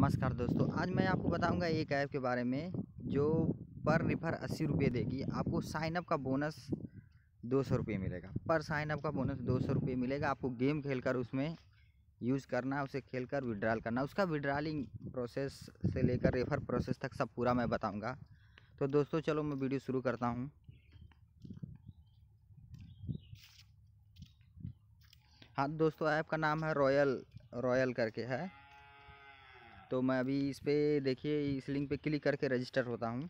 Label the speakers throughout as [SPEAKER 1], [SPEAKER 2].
[SPEAKER 1] नमस्कार दोस्तों आज मैं आपको बताऊंगा एक ऐप के बारे में जो पर रिफर अस्सी रुपये देगी आपको साइनअप का बोनस दो सौ रुपये मिलेगा पर साइनअप का बोनस दो सौ रुपये मिलेगा आपको गेम खेल कर उसमें यूज़ करना उसे खेल कर विड्रॉल करना उसका विड्रॉलिंग प्रोसेस से लेकर रेफर प्रोसेस तक सब पूरा मैं बताऊँगा तो दोस्तों चलो मैं वीडियो शुरू करता हूँ हाँ दोस्तों ऐप का नाम है रॉयल रॉयल करके है तो मैं अभी इस पर देखिए इस लिंक पे क्लिक करके रजिस्टर होता हूँ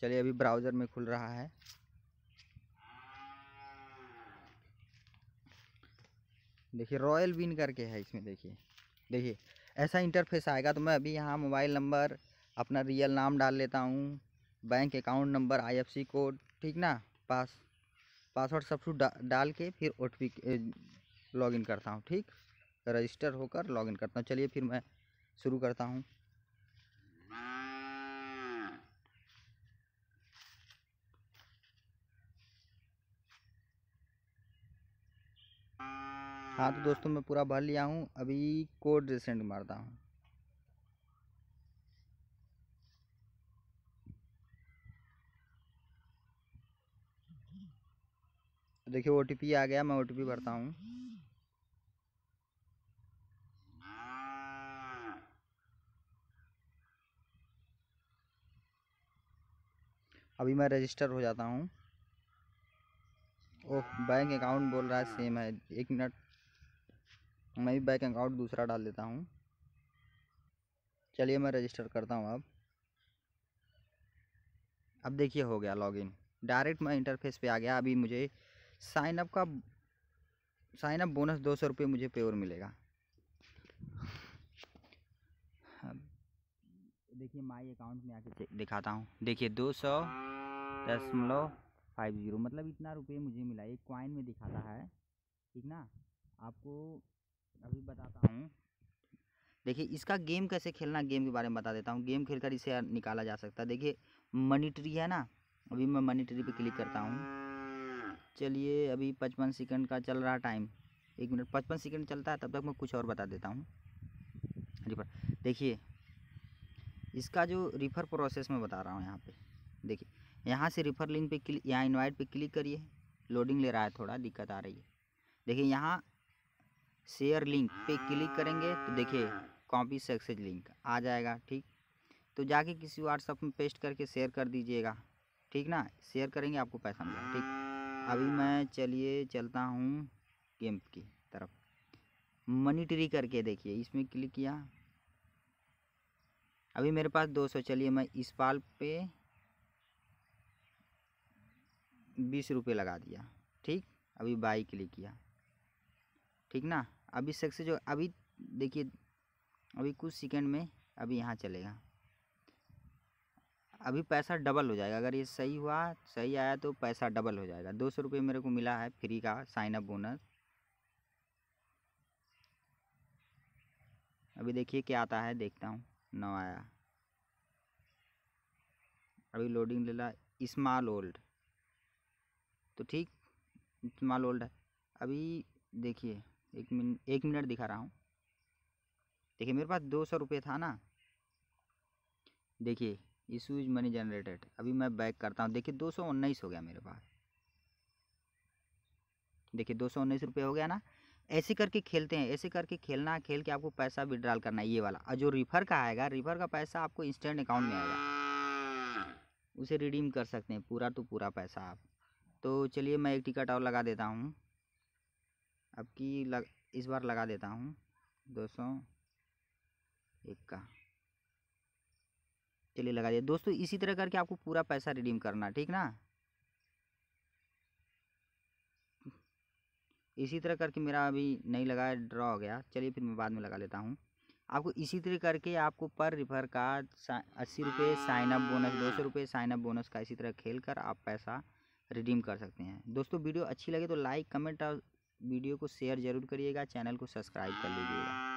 [SPEAKER 1] चलिए अभी ब्राउज़र में खुल रहा है देखिए रॉयल विन करके है इसमें देखिए देखिए ऐसा इंटरफेस आएगा तो मैं अभी यहाँ मोबाइल नंबर अपना रियल नाम डाल लेता हूँ bank account number IFSC code ठीक ना पास पासवर्ड सब कुछ डा, डाल के फिर ओ लॉगिन करता हूँ ठीक रजिस्टर होकर लॉगिन करता हूँ चलिए फिर मैं शुरू करता हूँ हाँ तो दोस्तों मैं पूरा भर लिया हूँ अभी कोड सेंड मारता हूँ देखिए ओ आ गया मैं ओ भरता हूँ अभी मैं रजिस्टर हो जाता हूँ ओह बैंक अकाउंट बोल रहा है सेम है एक मिनट मैं भी बैंक अकाउंट दूसरा डाल देता हूँ चलिए मैं रजिस्टर करता हूँ अब अब देखिए हो गया लॉगिन डायरेक्ट मैं इंटरफेस पे आ गया अभी मुझे साइनअप का साइनअप बोनस दो सौ रुपये मुझे प्योर मिलेगा देखिए माई अकाउंट में आके दिखाता हूँ देखिए दो सौ दशमलव फाइव जीरो मतलब इतना रुपये मुझे मिला एक कॉइन में दिखाता है ठीक ना आपको अभी बताता हूँ देखिए इसका गेम कैसे खेलना गेम के बारे में बता देता हूँ गेम खेल कर इसे निकाला जा सकता है देखिए मनीट्री है ना अभी मैं मनीट्री पर क्लिक करता हूँ चलिए अभी पचपन सेकंड का चल रहा टाइम एक मिनट पचपन सेकंड चलता है तब तक मैं कुछ और बता देता हूँ जी पर देखिए इसका जो रिफ़र प्रोसेस में बता रहा हूँ यहाँ पे देखिए यहाँ से रिफ़र लिंक पे क्लिक यहाँ इनवाइट पे क्लिक करिए लोडिंग ले रहा है थोड़ा दिक्कत आ रही है देखिए यहाँ शेयर लिंक पे क्लिक करेंगे तो देखिए कॉपी सक्सेस लिंक आ जाएगा ठीक तो जाके किसी व्हाट्सअप में पेस्ट करके शेयर कर दीजिएगा ठीक ना शेयर करेंगे आपको पैसा मिलेगा ठीक अभी मैं चलिए चलता हूँ गेम की तरफ मनी ट्री करके देखिए इसमें क्लिक किया अभी मेरे पास दो सौ चलिए मैं इस पाल पे बीस रुपये लगा दिया ठीक अभी बाई क्लिक किया ठीक ना अभी शख्स जो अभी देखिए अभी कुछ सेकंड में अभी यहाँ चलेगा अभी पैसा डबल हो जाएगा अगर ये सही हुआ सही आया तो पैसा डबल हो जाएगा दो सौ रुपये मेरे को मिला है फ्री का साइन अप बोनस अभी देखिए क्या आता है देखता हूँ नौ आया अभी लोडिंग ले ला इस्माल ओल्ड तो ठीक इस्माल ओल्ड है अभी देखिए एक मिनट एक मिनट दिखा रहा हूँ देखिए मेरे पास दो सौ रुपये था ना देखिए इज मनी जनरेटेड अभी मैं बैक करता हूँ देखिए दो सौ उन्नीस हो गया मेरे पास देखिए दो सौ उन्नीस रुपये हो गया ना ऐसे करके खेलते हैं ऐसे करके खेलना है खेल के आपको पैसा विड्रॉल करना है ये वाला और जो रिफर का आएगा रिफर का पैसा आपको इंस्टेंट अकाउंट में आएगा उसे रिडीम कर सकते हैं पूरा तो पूरा पैसा आप तो चलिए मैं एक टिकट और लगा देता हूँ अब की लग इस बार लगा देता हूँ दो सौ एक का चलिए लगा दिया दोस्तों इसी तरह करके आपको पूरा पैसा रिडीम करना ठीक ना इसी तरह करके मेरा अभी नहीं लगा ड्रा हो गया चलिए फिर मैं बाद में लगा लेता हूँ आपको इसी तरह करके आपको पर रिफर का अस्सी रुपये साइन अप बोनस दो सौ रुपये साइन अप बोनस का इसी तरह खेल कर आप पैसा रिडीम कर सकते हैं दोस्तों वीडियो अच्छी लगे तो लाइक कमेंट और वीडियो को शेयर जरूर करिएगा चैनल को सब्सक्राइब कर लीजिएगा